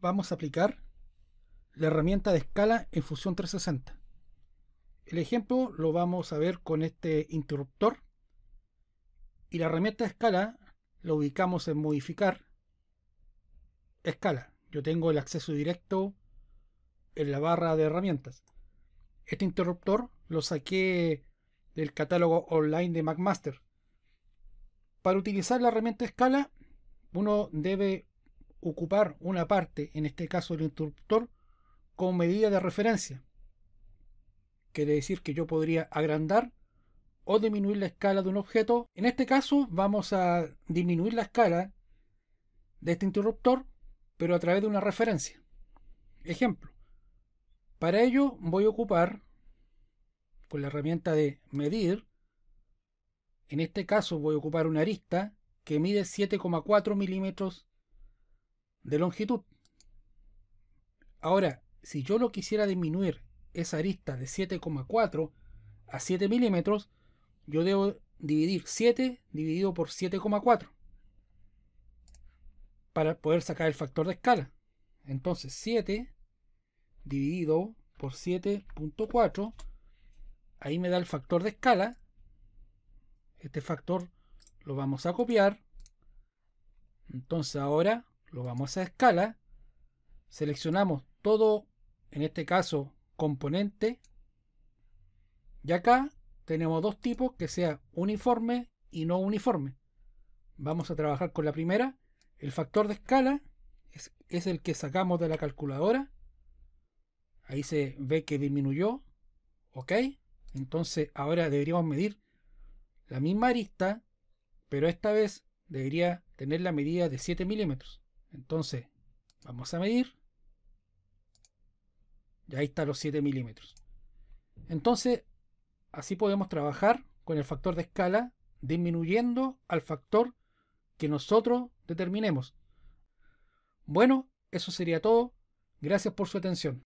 vamos a aplicar la herramienta de escala en Fusión 360. El ejemplo lo vamos a ver con este interruptor. Y la herramienta de escala la ubicamos en modificar escala. Yo tengo el acceso directo en la barra de herramientas. Este interruptor lo saqué del catálogo online de McMaster. Para utilizar la herramienta escala, uno debe ocupar una parte, en este caso el interruptor, como medida de referencia. Quiere decir que yo podría agrandar o disminuir la escala de un objeto. En este caso vamos a disminuir la escala de este interruptor, pero a través de una referencia. Ejemplo. Para ello voy a ocupar con la herramienta de medir. En este caso voy a ocupar una arista que mide 7,4 milímetros de longitud. Ahora, si yo lo quisiera disminuir esa arista de 7,4 a 7 milímetros, yo debo dividir 7 dividido por 7,4 para poder sacar el factor de escala. Entonces 7 dividido por 7.4, ahí me da el factor de escala. Este factor lo vamos a copiar. Entonces ahora lo vamos a escala, seleccionamos todo, en este caso, componente. Y acá tenemos dos tipos que sea uniforme y no uniforme. Vamos a trabajar con la primera. El factor de escala es, es el que sacamos de la calculadora. Ahí se ve que disminuyó. ¿Ok? Entonces ahora deberíamos medir la misma arista, pero esta vez debería tener la medida de 7 milímetros. Entonces, vamos a medir. Y ahí están los 7 milímetros. Entonces, así podemos trabajar con el factor de escala disminuyendo al factor que nosotros determinemos. Bueno, eso sería todo. Gracias por su atención.